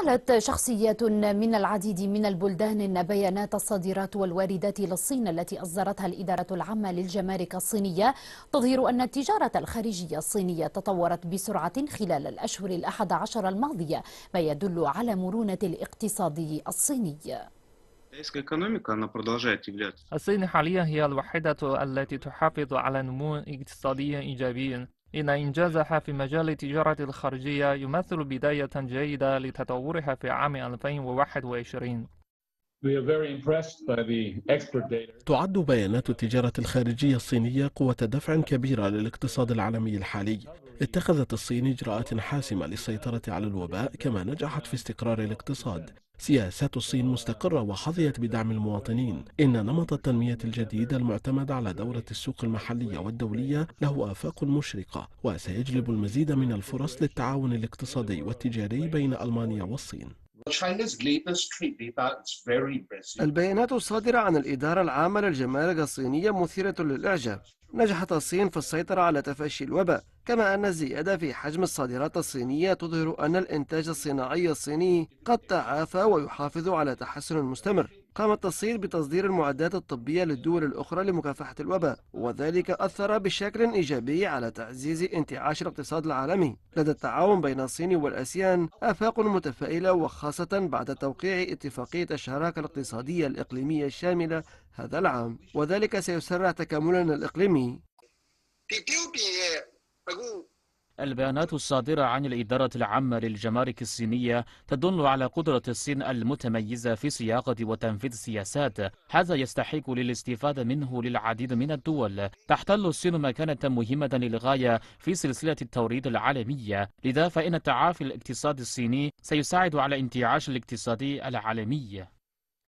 نقلت شخصيات من العديد من البلدان بيانات الصادرات والواردات إلى الصين التي أصدرتها الإدارة العامة للجمارك الصينية تظهر أن التجارة الخارجية الصينية تطورت بسرعة خلال الأشهر الأحد عشر الماضية ما يدل على مرونة الاقتصاد الصيني الصين حاليا هي الوحيدة التي تحافظ على نمو اقتصادي إيجابي إن إنجازها في مجال التجارة الخارجية يمثل بداية جيدة لتطورها في عام 2021 تعد بيانات التجارة الخارجية الصينية قوة دفع كبيرة للاقتصاد العالمي الحالي اتخذت الصين إجراءات حاسمة للسيطرة على الوباء كما نجحت في استقرار الاقتصاد سياسات الصين مستقرة وحظيت بدعم المواطنين إن نمط التنمية الجديد المعتمد على دورة السوق المحلية والدولية له آفاق مشرقة وسيجلب المزيد من الفرص للتعاون الاقتصادي والتجاري بين ألمانيا والصين البيانات الصادرة عن الإدارة العامة للجمارك الصينية مثيرة للإعجاب نجحت الصين في السيطرة على تفشي الوباء كما أن الزيادة في حجم الصادرات الصينية تظهر أن الإنتاج الصناعي الصيني قد تعافى ويحافظ على تحسن مستمر قامت الصين بتصدير المعدات الطبية للدول الأخرى لمكافحة الوباء وذلك أثر بشكل إيجابي على تعزيز انتعاش الاقتصاد العالمي لدى التعاون بين الصين والأسيان آفاق متفائلة وخاصة بعد توقيع اتفاقية الشراكة الاقتصادية الإقليمية الشاملة هذا العام وذلك سيسرع تكاملنا الإقليمي البيانات الصادرة عن الإدارة العامة للجمارك الصينية تدل على قدرة الصين المتميزة في صياغة وتنفيذ سياسات هذا يستحق للاستفادة منه للعديد من الدول تحتل الصين مكانة مهمة للغاية في سلسلة التوريد العالمية لذا فإن تعافي الاقتصاد الصيني سيساعد على انتعاش الاقتصاد العالمي